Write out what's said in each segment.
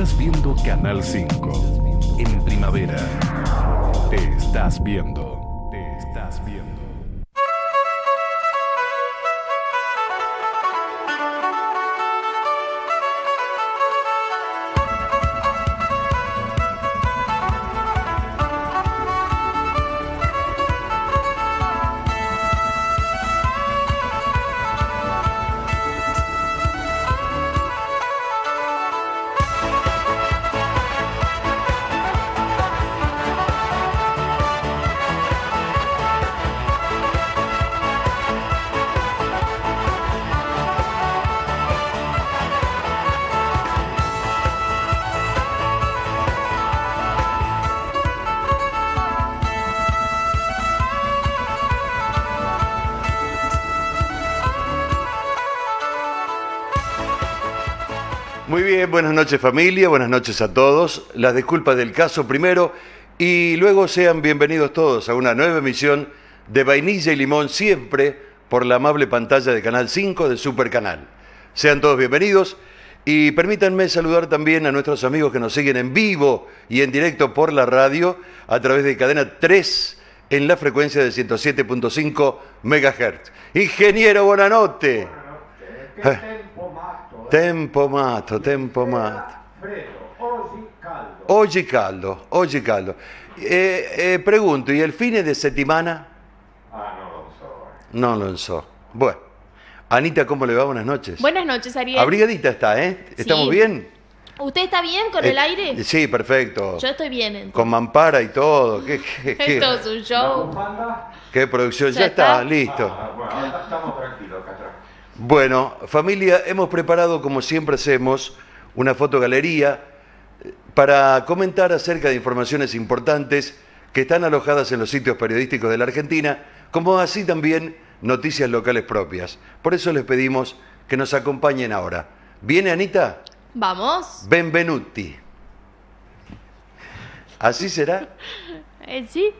estás viendo Canal 5 en primavera. Te estás viendo. Te estás viendo. buenas noches familia, buenas noches a todos. Las disculpas del caso primero y luego sean bienvenidos todos a una nueva emisión de Vainilla y Limón siempre por la amable pantalla de Canal 5 de Super Canal. Sean todos bienvenidos y permítanme saludar también a nuestros amigos que nos siguen en vivo y en directo por la radio a través de cadena 3 en la frecuencia de 107.5 MHz. Ingeniero noches. Buenas noches. Tempo mato, tempo Fredo, Oggi caldo. Oggi caldo, hoy e, caldo. E pregunto, y e el fin de semana. Ah, no lo so. Eh. No lo so. Bueno. Anita, ¿cómo le va? Buenas noches. Buenas noches, Ariel. Abrigadita está, ¿eh? ¿Estamos bien? ¿Usted está bien con eh, el aire? Sí, perfecto. Yo estoy bien. Con mampara y todo. ¿Qué, qué, es un show. ¿Qué producción? Ya, está? listo. Ah, bueno, estamos tranquilos acá atrás. Bueno, familia, hemos preparado, como siempre hacemos, una fotogalería eh, para comentar acerca de informaciones importantes que están alojadas en los sitios periodísticos de la Argentina, como así también noticias locales propias. Por eso les pedimos que nos acompañen ahora. ¿Viene Anita? Vamos. Benvenuti. ¿Así será? Eh, sí.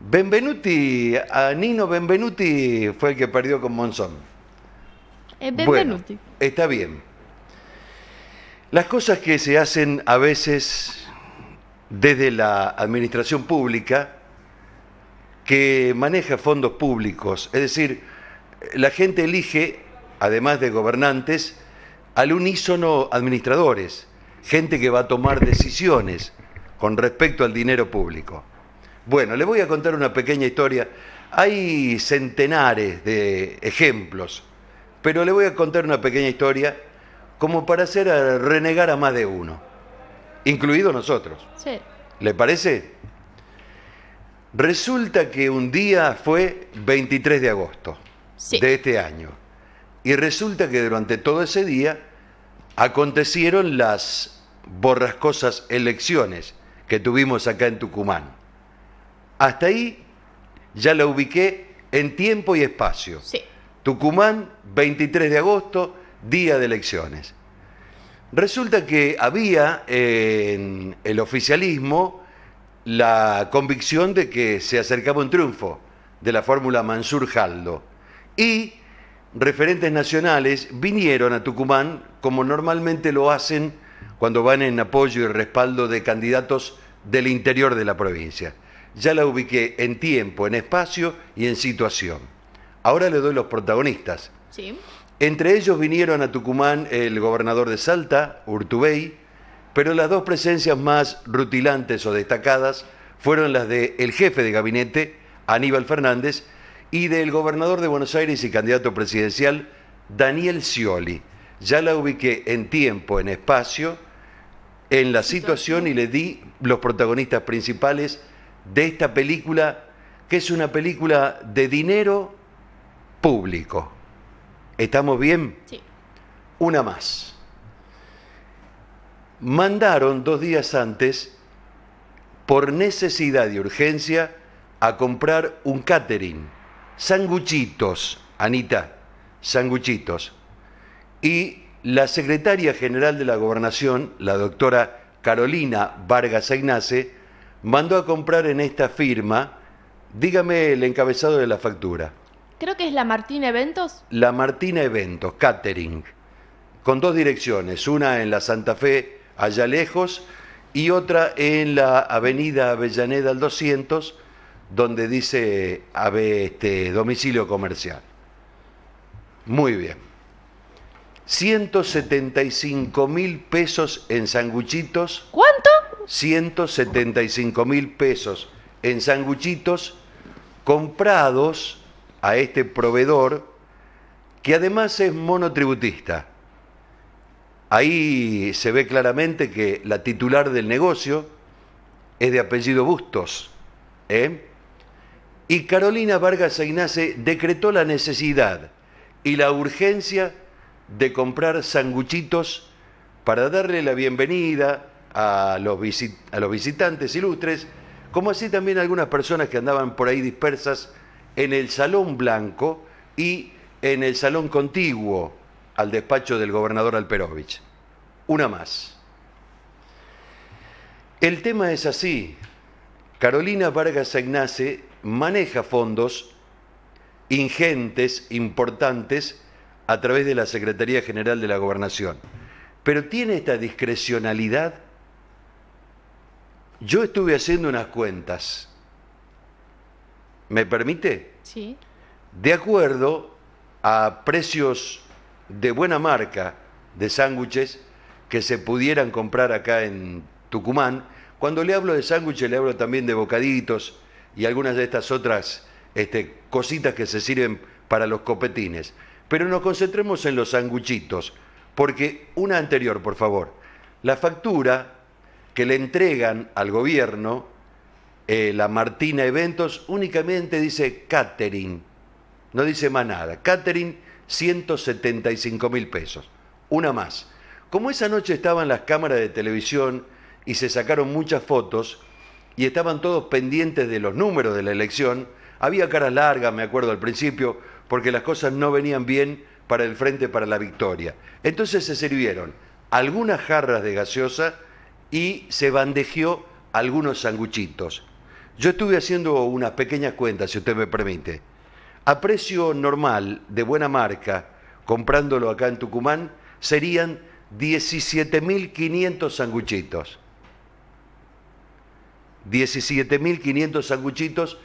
Benvenuti, a Nino Benvenuti fue el que perdió con Monzón. Eh, bueno, está bien. Las cosas que se hacen a veces desde la administración pública, que maneja fondos públicos, es decir, la gente elige, además de gobernantes, al unísono administradores, gente que va a tomar decisiones con respecto al dinero público. Bueno, les voy a contar una pequeña historia. Hay centenares de ejemplos pero le voy a contar una pequeña historia como para hacer a renegar a más de uno, incluidos nosotros. Sí. ¿Le parece? Resulta que un día fue 23 de agosto de este año. Y resulta que durante todo ese día acontecieron las borrascosas elecciones que tuvimos acá en Tucumán. Hasta ahí ya la ubiqué en tiempo y espacio. Sí. Tucumán, 23 de agosto, día de elecciones. Resulta que había eh, en el oficialismo la convicción de que se acercaba un triunfo de la fórmula Mansur Jaldo y referentes nacionales vinieron a Tucumán como normalmente lo hacen cuando van en apoyo y respaldo de candidatos del interior de la provincia. Ya la ubiqué en tiempo, en espacio y en situación. Ahora le doy los protagonistas. Entre ellos vinieron a Tucumán el gobernador de Salta, Urtubey, pero las dos presencias más rutilantes o destacadas fueron las del el jefe de gabinete, Aníbal Fernández, y del gobernador de Buenos Aires y candidato presidencial, Daniel Scioli. Ya la ubiqué en tiempo, en espacio, en la situación y le di los protagonistas principales de esta película, que es una película de dinero público. ¿Estamos bien? Sí. Una más. Mandaron dos días antes, por necesidad y urgencia, a comprar un catering. Sanguchitos, Anita, sanguchitos. Y la secretaria general de la gobernación, la doctora Carolina Vargas Ignace, mandó a comprar en esta firma, dígame el encabezado de la factura. Creo que es la Martina Eventos. La Martina Eventos, catering, con dos direcciones, una en la Santa Fe, allá lejos, y otra en la avenida Avellaneda al 200, donde dice este, domicilio comercial. Muy bien. 175 mil pesos en sanguchitos. ¿Cuánto? 175 mil pesos en sanguchitos comprados a este proveedor que además es monotributista. Ahí se ve claramente que la titular del negocio es de apellido Bustos. ¿eh? Y Carolina Vargas Ignace decretó la necesidad y la urgencia de comprar sanguchitos para darle la bienvenida a los, a los visitantes ilustres, como así también a algunas personas que andaban por ahí dispersas en el Salón Blanco y en el salón contiguo al despacho del gobernador Alperovich. Una más. El tema es así. Carolina Vargas Ignace maneja fondos ingentes, importantes, a través de la Secretaría General de la Gobernación. Pero tiene esta discrecionalidad. Yo estuve haciendo unas cuentas ¿Me permite? Sí. De acuerdo a precios de buena marca de sándwiches que se pudieran comprar acá en Tucumán. Cuando le hablo de sándwiches, le hablo también de bocaditos y algunas de estas otras este, cositas que se sirven para los copetines. Pero nos concentremos en los sándwichitos, porque una anterior, por favor. La factura que le entregan al gobierno eh, la Martina Eventos, únicamente dice catering, no dice más nada. Catering, 175 mil pesos, una más. Como esa noche estaban las cámaras de televisión y se sacaron muchas fotos y estaban todos pendientes de los números de la elección, había caras largas, me acuerdo al principio, porque las cosas no venían bien para el Frente para la Victoria. Entonces se sirvieron algunas jarras de gaseosa y se bandejó algunos sanguchitos. Yo estuve haciendo unas pequeñas cuentas, si usted me permite. A precio normal, de buena marca, comprándolo acá en Tucumán, serían 17.500 sanguchitos. 17.500 sanguchitos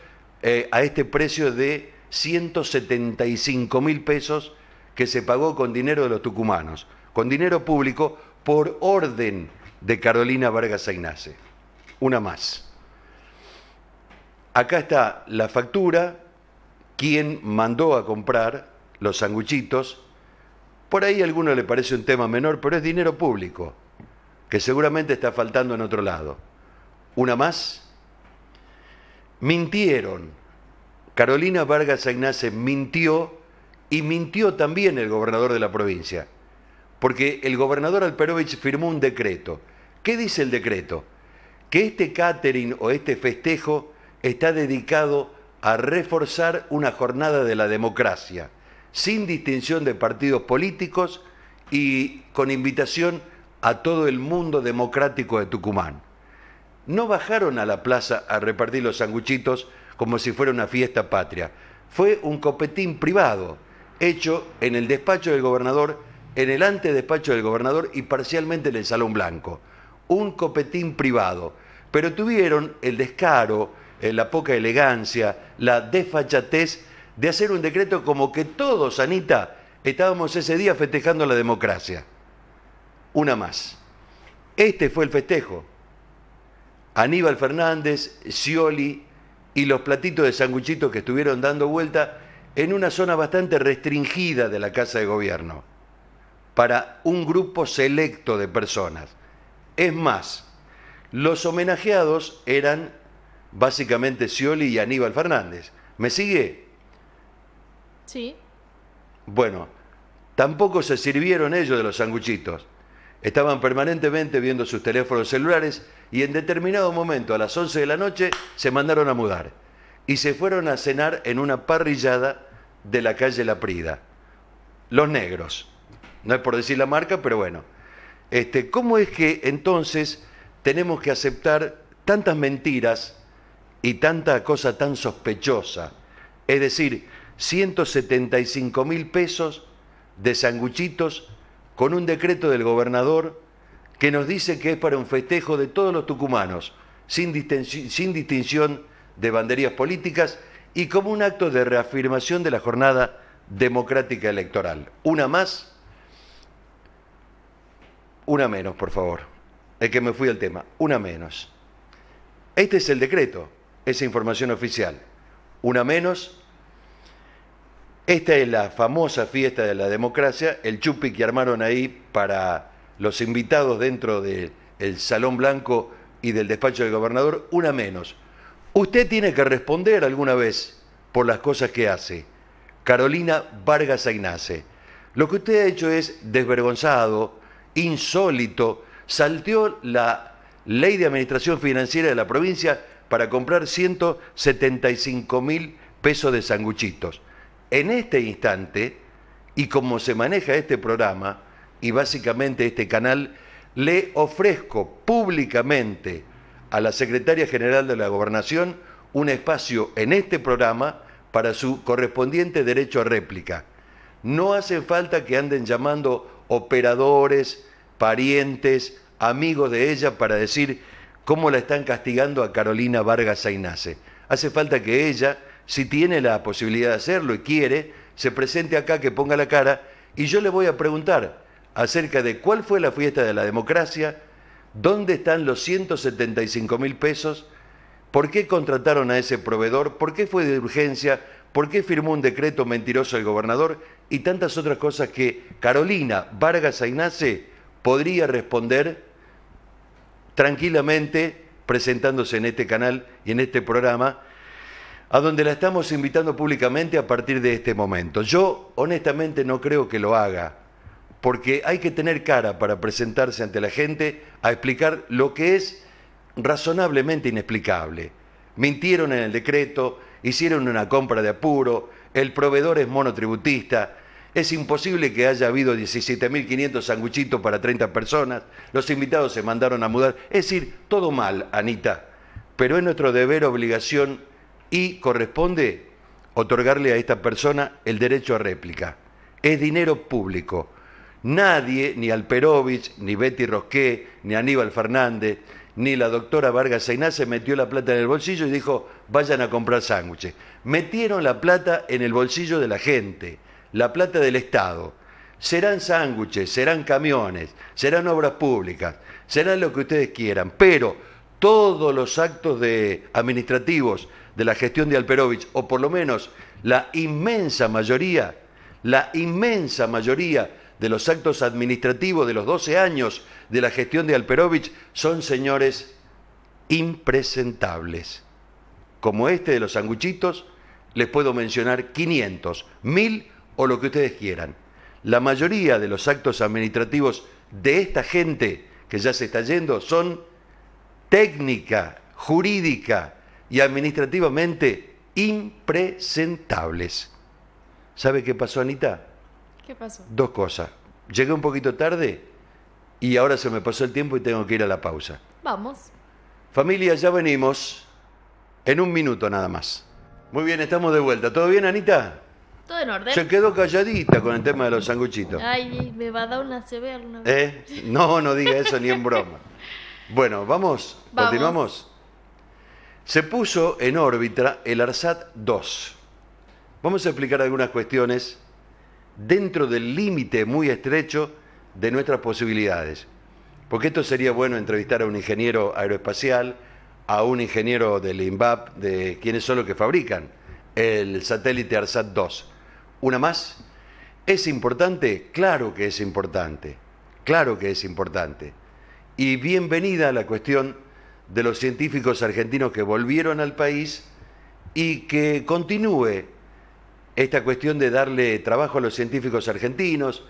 eh, a este precio de 175.000 pesos que se pagó con dinero de los tucumanos, con dinero público por orden de Carolina Vargas Ignace. Una más. Acá está la factura, quien mandó a comprar los sanguchitos. Por ahí a alguno le parece un tema menor, pero es dinero público, que seguramente está faltando en otro lado. Una más. Mintieron. Carolina Vargas Agnace mintió y mintió también el gobernador de la provincia, porque el gobernador Alperovich firmó un decreto. ¿Qué dice el decreto? Que este catering o este festejo está dedicado a reforzar una jornada de la democracia, sin distinción de partidos políticos y con invitación a todo el mundo democrático de Tucumán. No bajaron a la plaza a repartir los sanguchitos como si fuera una fiesta patria. Fue un copetín privado, hecho en el despacho del gobernador, en el antedespacho del gobernador y parcialmente en el Salón Blanco. Un copetín privado. Pero tuvieron el descaro, eh, la poca elegancia, la desfachatez de hacer un decreto como que todos, Anita, estábamos ese día festejando la democracia. Una más. Este fue el festejo. Aníbal Fernández, Scioli y los platitos de sanguchitos que estuvieron dando vuelta en una zona bastante restringida de la Casa de Gobierno, para un grupo selecto de personas. Es más, los homenajeados eran básicamente Scioli y Aníbal Fernández. ¿Me sigue? Sí. Bueno, tampoco se sirvieron ellos de los sanguchitos. Estaban permanentemente viendo sus teléfonos celulares y en determinado momento, a las 11 de la noche, se mandaron a mudar y se fueron a cenar en una parrillada de la calle La Prida. Los negros. No es por decir la marca, pero bueno. Este, ¿Cómo es que entonces tenemos que aceptar tantas mentiras y tanta cosa tan sospechosa. Es decir, 175 mil pesos de sanguchitos con un decreto del gobernador que nos dice que es para un festejo de todos los tucumanos, sin, sin distinción de banderías políticas y como un acto de reafirmación de la jornada democrática electoral. Una más, una menos, por favor. Es que me fui al tema. Una menos. Este es el decreto esa información oficial. Una menos. Esta es la famosa fiesta de la democracia, el chupi que armaron ahí para los invitados dentro del Salón Blanco y del despacho del gobernador, una menos. Usted tiene que responder alguna vez por las cosas que hace. Carolina Vargas Ainace. Lo que usted ha hecho es desvergonzado, insólito, salteó la ley de administración financiera de la provincia para comprar 175 mil pesos de sanguchitos. En este instante, y como se maneja este programa y básicamente este canal, le ofrezco públicamente a la Secretaria General de la Gobernación un espacio en este programa para su correspondiente derecho a réplica. No hace falta que anden llamando operadores, parientes, amigos de ella para decir cómo la están castigando a Carolina Vargas Ainace. Hace falta que ella, si tiene la posibilidad de hacerlo y quiere, se presente acá, que ponga la cara, y yo le voy a preguntar acerca de cuál fue la fiesta de la democracia, dónde están los 175 mil pesos, por qué contrataron a ese proveedor, por qué fue de urgencia, por qué firmó un decreto mentiroso el gobernador y tantas otras cosas que Carolina Vargas Ainace podría responder tranquilamente presentándose en este canal y en este programa, a donde la estamos invitando públicamente a partir de este momento. Yo honestamente no creo que lo haga, porque hay que tener cara para presentarse ante la gente a explicar lo que es razonablemente inexplicable. Mintieron en el decreto, hicieron una compra de apuro, el proveedor es monotributista, es imposible que haya habido 17.500 sanguchitos para 30 personas. Los invitados se mandaron a mudar. Es decir, todo mal, Anita. Pero es nuestro deber, obligación y corresponde otorgarle a esta persona el derecho a réplica. Es dinero público. Nadie, ni Alperovich, ni Betty Rosqué, ni Aníbal Fernández, ni la doctora Vargas Seiná se metió la plata en el bolsillo y dijo, vayan a comprar sándwiches. Metieron la plata en el bolsillo de la gente la plata del Estado. Serán sándwiches, serán camiones, serán obras públicas, serán lo que ustedes quieran, pero todos los actos administrativos de la gestión de Alperovich, o por lo menos la inmensa mayoría, la inmensa mayoría de los actos administrativos de los 12 años de la gestión de Alperovich son señores impresentables. Como este de los sanguchitos, les puedo mencionar 500, 1000 o lo que ustedes quieran. La mayoría de los actos administrativos de esta gente que ya se está yendo son técnica, jurídica y administrativamente impresentables. ¿Sabe qué pasó, Anita? ¿Qué pasó? Dos cosas. Llegué un poquito tarde y ahora se me pasó el tiempo y tengo que ir a la pausa. Vamos. Familia, ya venimos en un minuto nada más. Muy bien, estamos de vuelta. ¿Todo bien, Anita? Se quedó calladita con el tema de los sanguchitos. Ay, me va a dar una severa ¿Eh? No, no diga eso ni en broma. Bueno, vamos, continuamos. Se puso en órbita el ARSAT 2. Vamos a explicar algunas cuestiones dentro del límite muy estrecho de nuestras posibilidades. Porque esto sería bueno entrevistar a un ingeniero aeroespacial, a un ingeniero del INVAP, de quienes son los que fabrican el satélite ARSAT 2 una más. ¿Es importante? Claro que es importante, claro que es importante. Y bienvenida a la cuestión de los científicos argentinos que volvieron al país y que continúe esta cuestión de darle trabajo a los científicos argentinos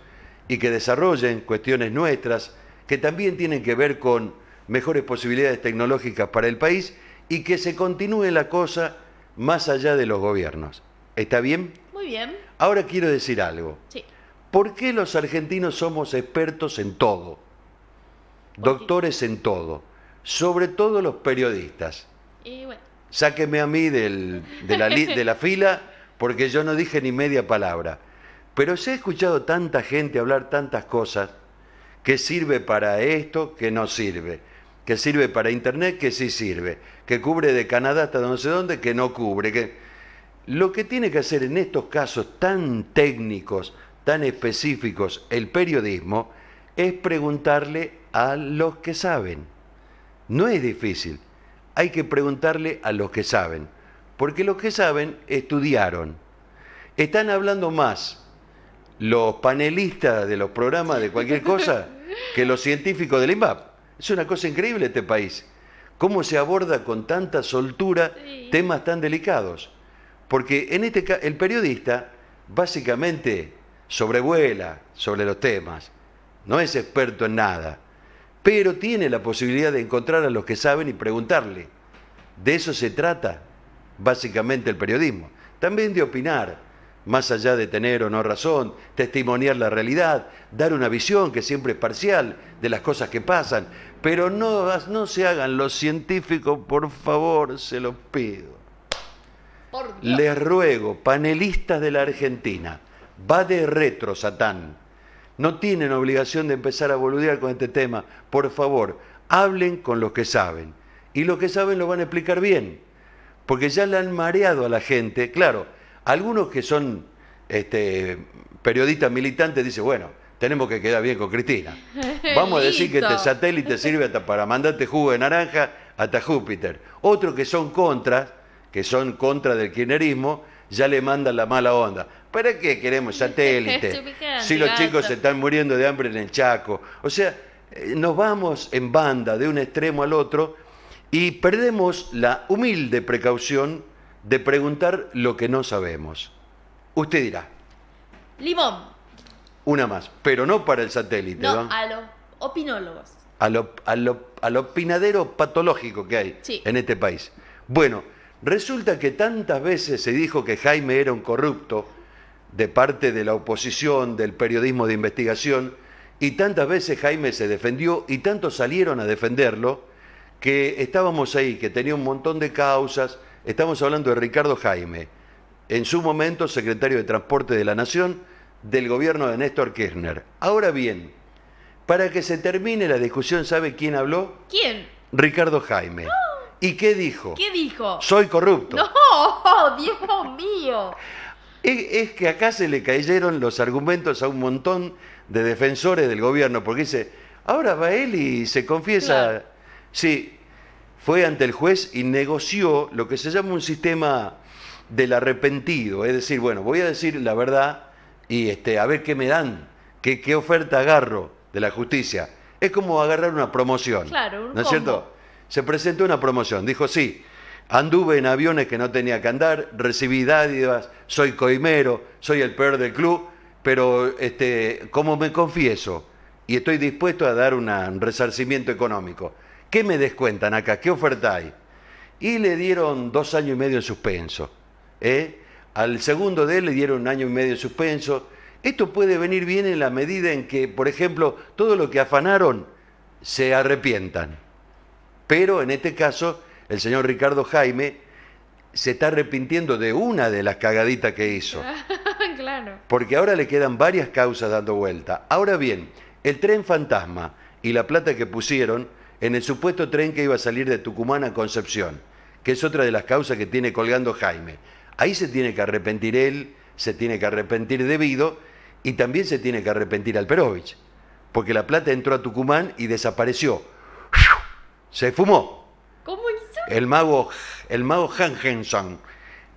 y que desarrollen cuestiones nuestras que también tienen que ver con mejores posibilidades tecnológicas para el país y que se continúe la cosa más allá de los gobiernos. ¿Está bien? bien. Ahora quiero decir algo. Sí. ¿Por qué los argentinos somos expertos en todo? Doctores en todo. Sobre todo los periodistas. Y bueno. Sáqueme a mí de, la fila porque yo no dije ni media palabra. Pero se ha escuchado tanta gente hablar tantas cosas que sirve para esto, que no sirve, que sirve para Internet, que sí sirve, que cubre de Canadá hasta no sé dónde, que no cubre, lo que tiene que hacer en estos casos tan técnicos, tan específicos, el periodismo, es preguntarle a los que saben. No es difícil, hay que preguntarle a los que saben, porque los que saben estudiaron. Están hablando más los panelistas de los programas de cualquier cosa que los científicos del IMAP. Es una cosa increíble este país. Cómo se aborda con tanta soltura temas tan delicados. Porque en este el periodista básicamente sobrevuela sobre los temas, no es experto en nada, pero tiene la posibilidad de encontrar a los que saben y preguntarle. De eso se trata básicamente el periodismo. También de opinar, más allá de tener o no razón, testimoniar la realidad, dar una visión que siempre es parcial de las cosas que pasan, pero no, no se hagan los científicos, por favor, se los pido. Les ruego, panelistas de la Argentina, va de retro, Satán. No tienen obligación de empezar a boludear con este tema. Por favor, hablen con los que saben. Y los que saben lo van a explicar bien. Porque ya le han mareado a la gente. Claro, algunos que son este, periodistas militantes dicen, bueno, tenemos que quedar bien con Cristina. Vamos a decir que este satélite sirve hasta para mandarte jugo de naranja hasta Júpiter. Otros que son contras que son contra del kirchnerismo, ya le mandan la mala onda. ¿Para qué queremos satélite? si los chicos se están muriendo de hambre en el Chaco. O sea, eh, nos vamos en banda de un extremo al otro y perdemos la humilde precaución de preguntar lo que no sabemos. Usted dirá. Limón. Una más, pero no para el satélite. No, a los opinólogos. A los a al opinadero patológico que hay en este país. Bueno. Resulta que tantas veces se dijo que Jaime era un corrupto de parte de la oposición, del periodismo de investigación, y tantas veces Jaime se defendió y tantos salieron a defenderlo, que estábamos ahí, que tenía un montón de causas, estamos hablando de Ricardo Jaime, en su momento secretario de Transporte de la Nación del gobierno de Néstor Kirchner. Ahora bien, para que se termine la discusión, ¿sabe quién habló? ¿Quién? Ricardo Jaime. ¡Ah! ¿Y qué dijo? ¿Qué dijo? Soy corrupto. No, Dios mío. Es, que acá se le cayeron los argumentos a un montón de defensores del gobierno, porque dice, ahora va él y se confiesa. Sí, fue ante el juez y negoció lo que se llama un sistema del arrepentido. Es decir, bueno, voy a decir la verdad y este, a ver qué me dan, qué, qué oferta agarro de la justicia. Es como agarrar una promoción. Claro, ¿No es cierto? se presentó una promoción. Dijo, sí, anduve en aviones que no tenía que andar, recibí dádivas, soy coimero, soy el peor del club, pero este, como me confieso y estoy dispuesto a dar un resarcimiento económico, ¿qué me descuentan acá? ¿Qué oferta hay? Y le dieron dos años y medio en suspenso. ¿eh? Al segundo de él le dieron un año y medio en suspenso. Esto puede venir bien en la medida en que, por ejemplo, todo lo que afanaron se arrepientan. Pero en este caso, el señor Ricardo Jaime se está arrepintiendo de una de las cagaditas que hizo. claro. Porque ahora le quedan varias causas dando vuelta. Ahora bien, el tren fantasma y la plata que pusieron en el supuesto tren que iba a salir de Tucumán a Concepción, que es otra de las causas que tiene colgando Jaime. Ahí se tiene que arrepentir él, se tiene que arrepentir Debido y también se tiene que arrepentir Alperovich, porque la plata entró a Tucumán y desapareció se fumó. ¿Cómo hizo? El mago, el mago Hangenson.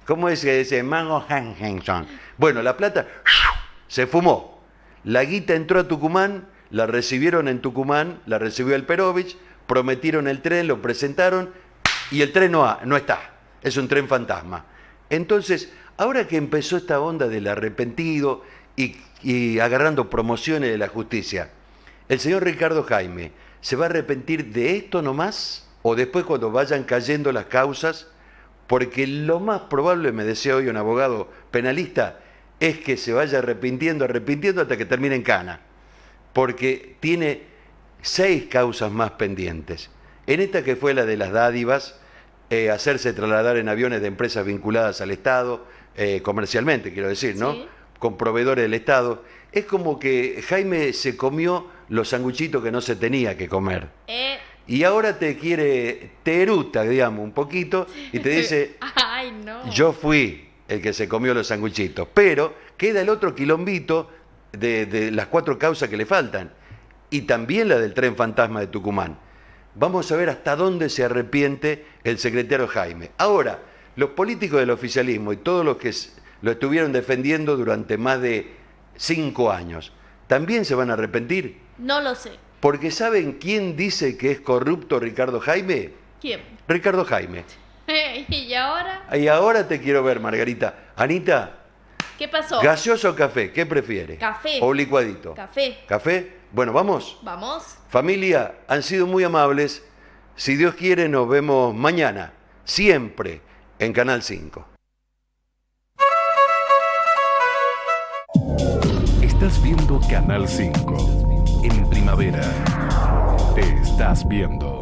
¿Cómo es que dice? Mago Hangenson. Bueno, la plata se fumó. La guita entró a Tucumán, la recibieron en Tucumán, la recibió el Perovich, prometieron el tren, lo presentaron y el tren no, está. Es un tren fantasma. Entonces, ahora que empezó esta onda del arrepentido y agarrando promociones de la justicia, el señor Ricardo Jaime, ¿Se va a arrepentir de esto nomás? ¿O después cuando vayan cayendo las causas? Porque lo más probable, me decía hoy un abogado penalista, es que se vaya arrepintiendo, arrepintiendo hasta que termine en cana. Porque tiene seis causas más pendientes. En esta que fue la de las dádivas, eh, hacerse trasladar en aviones de empresas vinculadas al Estado, eh, comercialmente, quiero decir, ¿no? con proveedores del Estado. Es como que Jaime se comió los sanguchitos que no se tenía que comer. Eh. Y ahora te quiere, te digamos, un poquito y te dice, yo fui el que se comió los sanguchitos, pero queda el otro quilombito de las cuatro causas que le faltan y también la del tren fantasma de Tucumán. Vamos a ver hasta dónde se arrepiente el secretario Jaime. Ahora, los políticos del oficialismo y todos los que lo estuvieron defendiendo durante más de cinco años. ¿También se van a arrepentir? No lo sé. Porque ¿saben quién dice que es corrupto Ricardo Jaime? ¿Quién? Ricardo Jaime. ¿Y ahora? Y ahora te quiero ver, Margarita. Anita. ¿Qué pasó? ¿Gaseoso o café? ¿Qué prefiere? Café. ¿O licuadito? Café. ¿Café? Bueno, vamos. Vamos. Familia, han sido muy amables. Si Dios quiere, nos vemos mañana, siempre, en Canal 5. estás viendo Canal 5. En primavera, te estás viendo.